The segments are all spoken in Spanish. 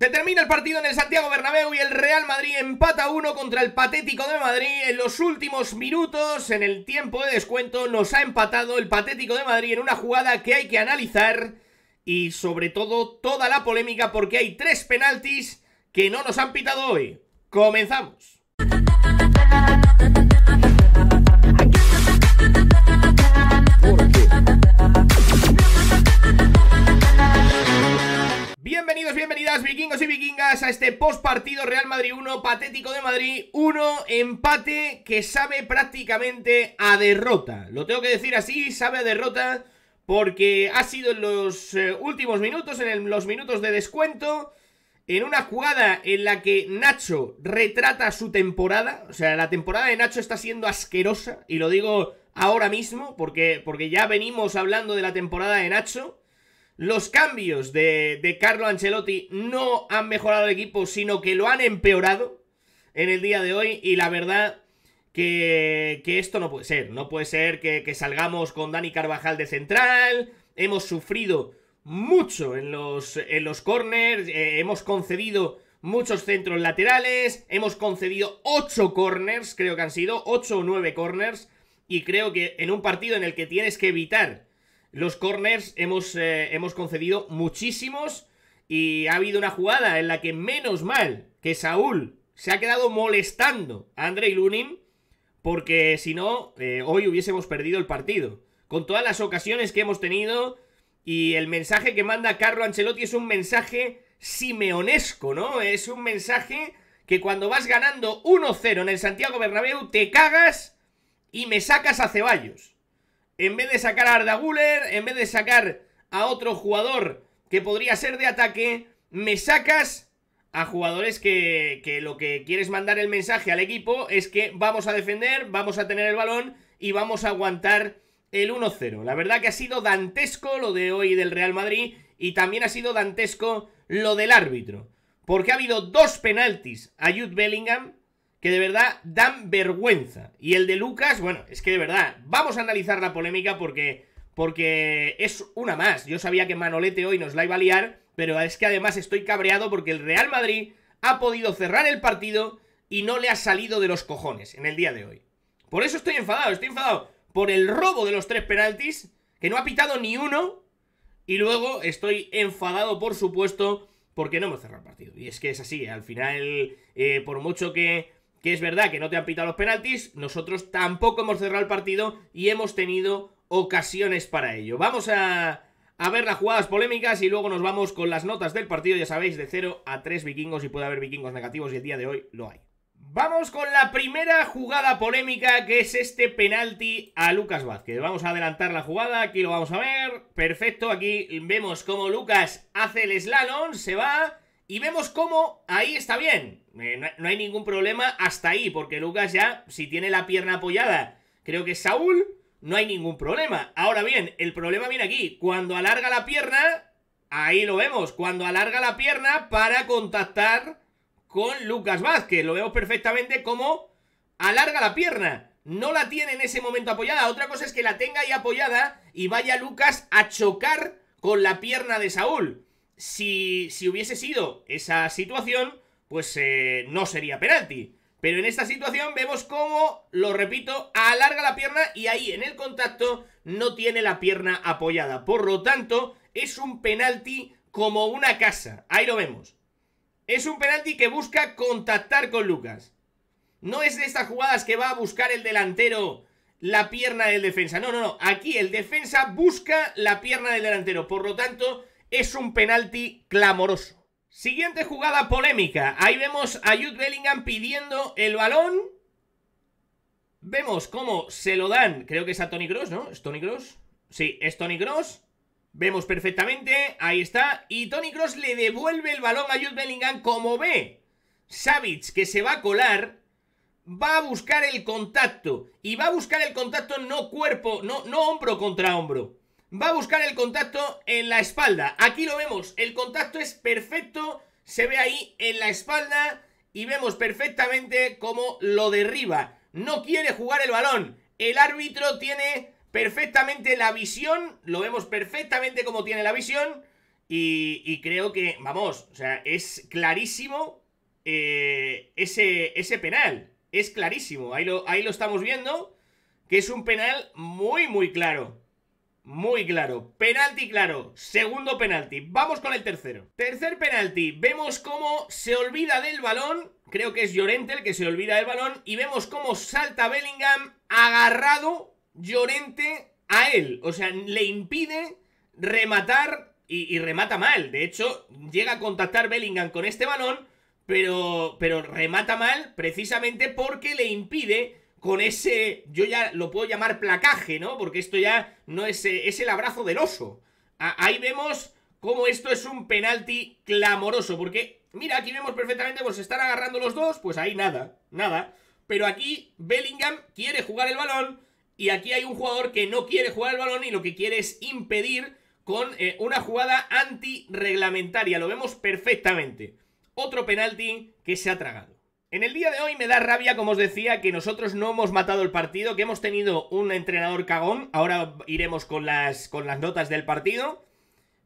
Se termina el partido en el Santiago Bernabéu y el Real Madrid empata uno contra el patético de Madrid. En los últimos minutos, en el tiempo de descuento, nos ha empatado el patético de Madrid en una jugada que hay que analizar y sobre todo toda la polémica porque hay tres penaltis que no nos han pitado hoy. Comenzamos. este post partido Real Madrid 1, patético de Madrid 1, empate que sabe prácticamente a derrota. Lo tengo que decir así, sabe a derrota porque ha sido en los eh, últimos minutos, en los minutos de descuento, en una jugada en la que Nacho retrata su temporada, o sea, la temporada de Nacho está siendo asquerosa, y lo digo ahora mismo porque, porque ya venimos hablando de la temporada de Nacho. Los cambios de, Carlo Ancelotti no han mejorado el equipo, sino que lo han empeorado en el día de hoy. Y la verdad que, esto no puede ser. No puede ser que, salgamos con Dani Carvajal de central. Hemos sufrido mucho en los, en los corners. Eh, hemos concedido muchos centros laterales. Hemos concedido 8 corners, creo que han sido 8 o 9 corners. Y creo que en un partido en el que tienes que evitar los corners hemos, eh, hemos concedido muchísimos y ha habido una jugada en la que menos mal que Saúl se ha quedado molestando a Andrei Lunin porque si no, eh, hoy hubiésemos perdido el partido. Con todas las ocasiones que hemos tenido y el mensaje que manda Carlo Ancelotti es un mensaje simeonesco, ¿no? Es un mensaje que cuando vas ganando 1-0 en el Santiago Bernabéu te cagas y me sacas a Ceballos en vez de sacar a Arda Guller, en vez de sacar a otro jugador que podría ser de ataque, me sacas a jugadores que, que lo que quieres mandar el mensaje al equipo es que vamos a defender, vamos a tener el balón y vamos a aguantar el 1-0. La verdad que ha sido dantesco lo de hoy del Real Madrid y también ha sido dantesco lo del árbitro. Porque ha habido dos penaltis a Jude Bellingham que de verdad dan vergüenza. Y el de Lucas, bueno, es que de verdad, vamos a analizar la polémica porque, porque es una más. Yo sabía que Manolete hoy nos la iba a liar, pero es que además estoy cabreado porque el Real Madrid ha podido cerrar el partido y no le ha salido de los cojones en el día de hoy. Por eso estoy enfadado, estoy enfadado por el robo de los tres penaltis, que no ha pitado ni uno, y luego estoy enfadado, por supuesto, porque no hemos cerrado el partido. Y es que es así, al final, eh, por mucho que que es verdad que no te han pitado los penaltis, nosotros tampoco hemos cerrado el partido y hemos tenido ocasiones para ello. Vamos a, a, ver las jugadas polémicas y luego nos vamos con las notas del partido, ya sabéis, de 0 a 3 vikingos y puede haber vikingos negativos y el día de hoy lo hay. Vamos con la primera jugada polémica que es este penalti a Lucas Vázquez. Vamos a adelantar la jugada, aquí lo vamos a ver. Perfecto, aquí vemos cómo Lucas hace el slalom, se va y vemos cómo ahí está bien no, hay ningún problema hasta ahí, porque Lucas ya, si tiene la pierna apoyada, creo que Saúl, no hay ningún problema. Ahora bien, el problema viene aquí. Cuando alarga la pierna, ahí lo vemos. Cuando alarga la pierna para contactar con Lucas Vázquez. Lo vemos perfectamente como alarga la pierna. No la tiene en ese momento apoyada. Otra cosa es que la tenga ahí apoyada y vaya Lucas a chocar con la pierna de Saúl. Si, si hubiese sido esa situación pues eh, no sería penalti. Pero en esta situación vemos cómo, lo repito, alarga la pierna y ahí en el contacto no tiene la pierna apoyada. Por lo tanto, es un penalti como una casa. Ahí lo vemos. Es un penalti que busca contactar con Lucas. No es de estas jugadas que va a buscar el delantero la pierna del defensa. No, no, no. Aquí el defensa busca la pierna del delantero. Por lo tanto, es un penalti clamoroso. Siguiente jugada polémica. Ahí vemos a Jude Bellingham pidiendo el balón. Vemos cómo se lo dan. Creo que es a Tony Cross, ¿no? ¿Es Tony Cross? Sí, es Tony Cross. Vemos perfectamente. Ahí está. Y Tony Cross le devuelve el balón a Jude Bellingham como ve. Savage, que se va a colar, va a buscar el contacto. Y va a buscar el contacto no cuerpo, no, no hombro contra hombro va a buscar el contacto en la espalda. Aquí lo vemos, el contacto es perfecto, se ve ahí en la espalda y vemos perfectamente cómo lo derriba. No quiere jugar el balón. El árbitro tiene perfectamente la visión, lo vemos perfectamente cómo tiene la visión y, creo que, vamos, o sea, es clarísimo eh, ese, ese penal. Es clarísimo, ahí lo, ahí lo estamos viendo, que es un penal muy, muy claro. Muy claro, penalti claro, segundo penalti, vamos con el tercero Tercer penalti, vemos cómo se olvida del balón Creo que es Llorente el que se olvida del balón Y vemos cómo salta Bellingham agarrado Llorente a él O sea, le impide rematar y, remata mal De hecho, llega a contactar Bellingham con este balón pero, pero remata mal precisamente porque le impide con ese, yo ya lo puedo llamar placaje, ¿no? Porque esto ya no es, eh, el abrazo del oso. ahí vemos cómo esto es un penalti clamoroso, porque, mira, aquí vemos perfectamente, pues se están agarrando los dos, pues ahí nada, nada. Pero aquí Bellingham quiere jugar el balón y aquí hay un jugador que no quiere jugar el balón y lo que quiere es impedir con eh, una jugada antirreglamentaria. Lo vemos perfectamente. Otro penalti que se ha tragado. En el día de hoy me da rabia, como os decía, que nosotros no hemos matado el partido, que hemos tenido un entrenador cagón, ahora iremos con las, con las notas del partido,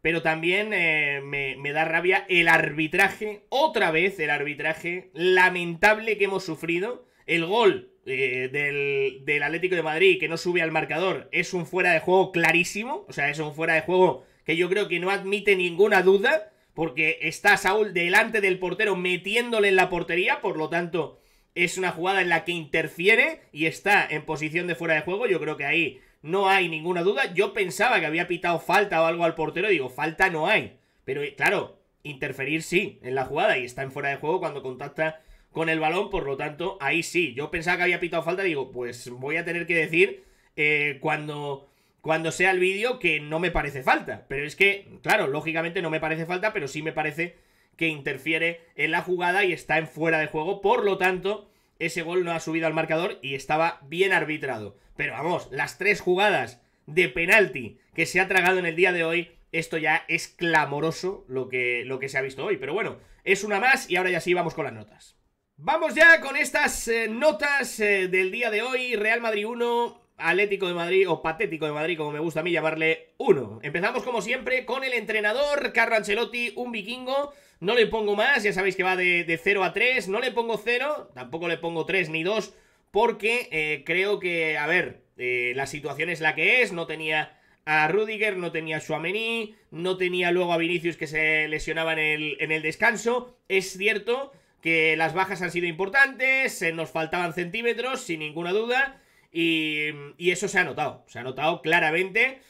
pero también eh, me, da rabia el arbitraje, otra vez el arbitraje lamentable que hemos sufrido, el gol eh, del, del, Atlético de Madrid que no sube al marcador es un fuera de juego clarísimo. O sea, es un fuera de juego que yo creo que no admite ninguna duda porque está Saúl delante del portero metiéndole en la portería, por lo tanto es una jugada en la que interfiere y está en posición de fuera de juego, yo creo que ahí no hay ninguna duda, yo pensaba que había pitado falta o algo al portero, digo, falta no hay, pero eh, claro, interferir sí en la jugada y está en fuera de juego cuando contacta con el balón, por lo tanto, ahí sí, yo pensaba que había pitado falta, digo, pues voy a tener que decir eh, cuando cuando sea el vídeo, que no me parece falta. Pero es que, claro, lógicamente no me parece falta, pero sí me parece que interfiere en la jugada y está en fuera de juego. Por lo tanto, ese gol no ha subido al marcador y estaba bien arbitrado. Pero vamos, las tres jugadas de penalti que se ha tragado en el día de hoy, esto ya es clamoroso lo que, lo que se ha visto hoy. Pero bueno, es una más y ahora ya sí vamos con las notas. Vamos ya con estas eh, notas eh, del día de hoy. Real Madrid 1, Atlético de Madrid o Patético de Madrid, como me gusta a mí llamarle, uno. Empezamos como siempre con el entrenador, Carlo Ancelotti, un vikingo. No le pongo más, ya sabéis que va de, 0 a 3, no le pongo 0, tampoco le pongo 3 ni 2, porque eh, creo que, a ver, eh, la situación es la que es, no tenía a Rudiger, no tenía a Suamení, no tenía luego a Vinicius que se lesionaba en el, en el descanso, es cierto que las bajas han sido importantes, se nos faltaban centímetros, sin ninguna duda, y, eso se ha notado, se ha notado claramente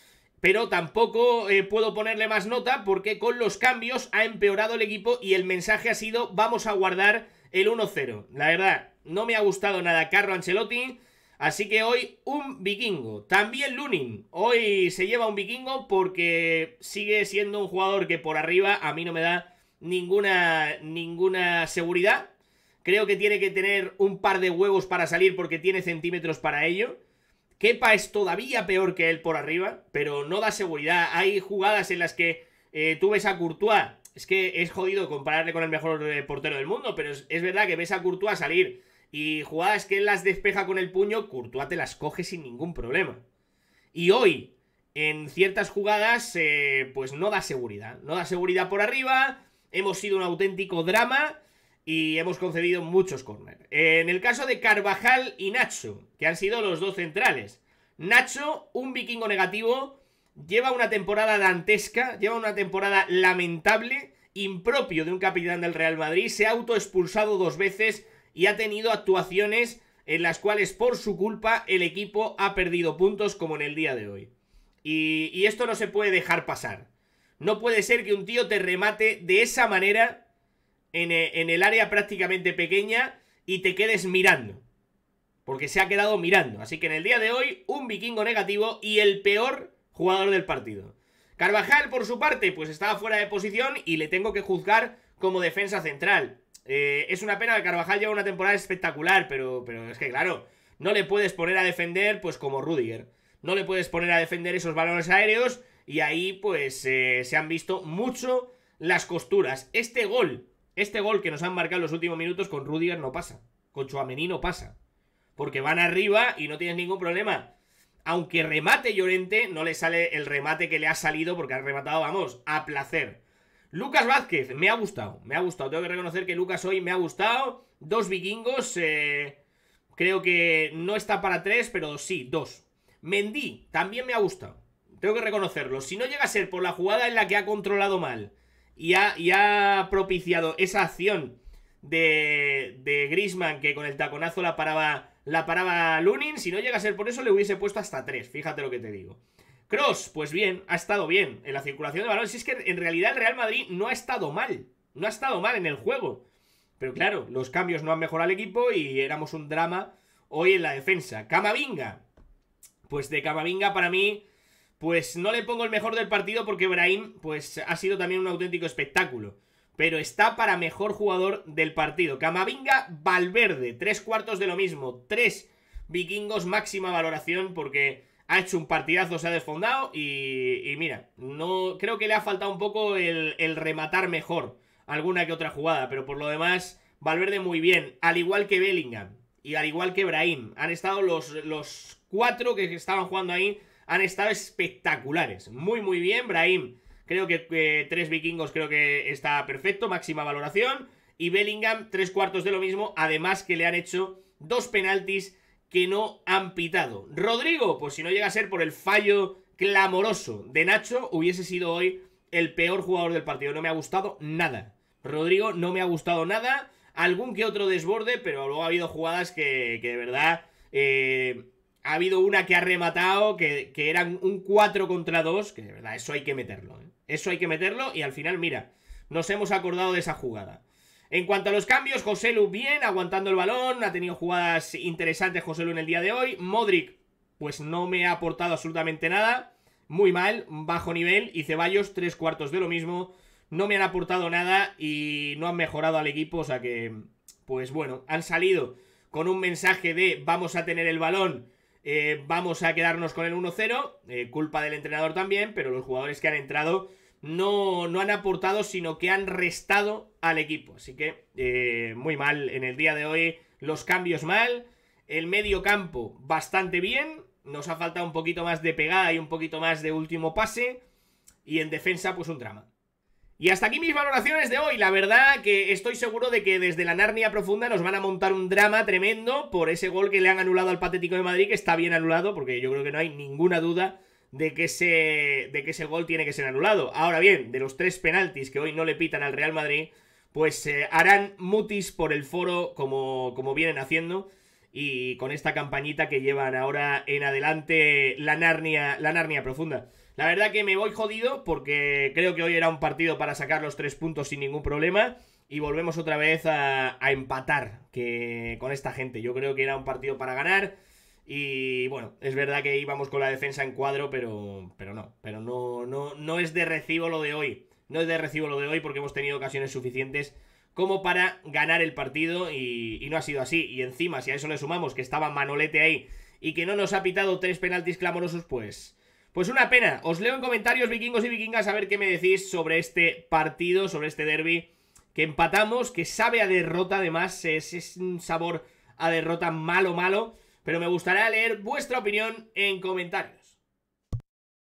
pero tampoco eh, puedo ponerle más nota porque con los cambios ha empeorado el equipo y el mensaje ha sido vamos a guardar el 1-0. La verdad, no me ha gustado nada Carlo Ancelotti, así que hoy un vikingo. También Lunin, hoy se lleva un vikingo porque sigue siendo un jugador que por arriba a mí no me da ninguna, ninguna seguridad. Creo que tiene que tener un par de huevos para salir porque tiene centímetros para ello. Kepa es todavía peor que él por arriba, pero no da seguridad. Hay jugadas en las que eh, tú ves a Courtois. Es que es jodido compararle con el mejor eh, portero del mundo, pero es, verdad que ves a Courtois salir y jugadas que él las despeja con el puño, Courtois te las coge sin ningún problema. Y hoy, en ciertas jugadas, eh, pues no da seguridad. No da seguridad por arriba. Hemos sido un auténtico drama y hemos concedido muchos corners En el caso de Carvajal y Nacho, que han sido los dos centrales. Nacho, un vikingo negativo, lleva una temporada dantesca, lleva una temporada lamentable, impropio de un capitán del Real Madrid, se ha autoexpulsado dos veces y ha tenido actuaciones en las cuales por su culpa el equipo ha perdido puntos como en el día de hoy. y esto no se puede dejar pasar. No puede ser que un tío te remate de esa manera eh, en, el área prácticamente pequeña y te quedes mirando. Porque se ha quedado mirando. Así que en el día de hoy, un vikingo negativo y el peor jugador del partido. Carvajal, por su parte, pues estaba fuera de posición y le tengo que juzgar como defensa central. Eh, es una pena que Carvajal lleva una temporada espectacular, pero, pero es que claro, no le puedes poner a defender pues como Rudiger. No le puedes poner a defender esos balones aéreos y ahí pues eh, se han visto mucho las costuras. Este gol este gol que nos han marcado en los últimos minutos con Rudiger no pasa. Con Chuamení no pasa. Porque van arriba y no tienes ningún problema. Aunque remate Llorente, no le sale el remate que le ha salido porque ha rematado, vamos, a placer. Lucas Vázquez, me ha gustado, me ha gustado. Tengo que reconocer que Lucas hoy me ha gustado. Dos vikingos, eh, creo que no está para tres, pero sí, dos. Mendy, también me ha gustado. Tengo que reconocerlo. Si no llega a ser por la jugada en la que ha controlado mal y ha, propiciado esa acción de, de Grisman que con el taconazo la paraba, la paraba Lunin. Si no llega a ser por eso, le hubiese puesto hasta 3. Fíjate lo que te digo. Cross, pues bien, ha estado bien en la circulación de balones. Si es que en realidad el Real Madrid no ha estado mal. No ha estado mal en el juego. Pero claro, los cambios no han mejorado al equipo y éramos un drama hoy en la defensa. Camavinga. Pues de Camavinga para mí pues no le pongo el mejor del partido porque Brahim pues ha sido también un auténtico espectáculo. Pero está para mejor jugador del partido. Camavinga Valverde, tres cuartos de lo mismo, tres vikingos máxima valoración porque ha hecho un partidazo, se ha desfondado y, mira, no creo que le ha faltado un poco el, rematar mejor alguna que otra jugada, pero por lo demás Valverde muy bien, al igual que Bellingham y al igual que Brahim. Han estado los, los cuatro que estaban jugando ahí han estado espectaculares. Muy, muy bien, Brahim. Creo que eh, tres vikingos creo que está perfecto, máxima valoración. Y Bellingham, tres cuartos de lo mismo, además que le han hecho dos penaltis que no han pitado. Rodrigo, pues si no llega a ser por el fallo clamoroso de Nacho, hubiese sido hoy el peor jugador del partido. No me ha gustado nada. Rodrigo no me ha gustado nada. Algún que otro desborde, pero luego ha habido jugadas que, que de verdad... Eh, ha habido una que ha rematado, que, eran un 4 contra 2, que de verdad, eso hay que meterlo. ¿eh? Eso hay que meterlo y al final, mira, nos hemos acordado de esa jugada. En cuanto a los cambios, José Lu bien, aguantando el balón, ha tenido jugadas interesantes José en el día de hoy. Modric, pues no me ha aportado absolutamente nada, muy mal, bajo nivel. Y Ceballos, tres cuartos de lo mismo, no me han aportado nada y no han mejorado al equipo, o sea que, pues bueno, han salido con un mensaje de vamos a tener el balón eh, vamos a quedarnos con el 1-0, eh, culpa del entrenador también, pero los jugadores que han entrado no, no han aportado, sino que han restado al equipo. Así que eh, muy mal en el día de hoy, los cambios mal, el medio campo bastante bien, nos ha faltado un poquito más de pegada y un poquito más de último pase, y en defensa pues un drama. Y hasta aquí mis valoraciones de hoy. La verdad que estoy seguro de que desde la Narnia profunda nos van a montar un drama tremendo por ese gol que le han anulado al Patético de Madrid, que está bien anulado, porque yo creo que no hay ninguna duda de que ese, de que ese gol tiene que ser anulado. Ahora bien, de los tres penaltis que hoy no le pitan al Real Madrid, pues eh, harán mutis por el foro como, como vienen haciendo y con esta campañita que llevan ahora en adelante la Narnia, la Narnia profunda. La verdad que me voy jodido porque creo que hoy era un partido para sacar los tres puntos sin ningún problema y volvemos otra vez a, empatar que, con esta gente. Yo creo que era un partido para ganar. Y bueno, es verdad que íbamos con la defensa en cuadro, pero, pero no. Pero no, no, no es de recibo lo de hoy. No es de recibo lo de hoy porque hemos tenido ocasiones suficientes como para ganar el partido y, no ha sido así. Y encima, si a eso le sumamos que estaba Manolete ahí y que no nos ha pitado tres penaltis clamorosos, pues... Pues una pena. Os leo en comentarios, vikingos y vikingas, a ver qué me decís sobre este partido, sobre este derby que empatamos, que sabe a derrota además, es, es un sabor a derrota malo, malo, pero me gustaría leer vuestra opinión en comentarios.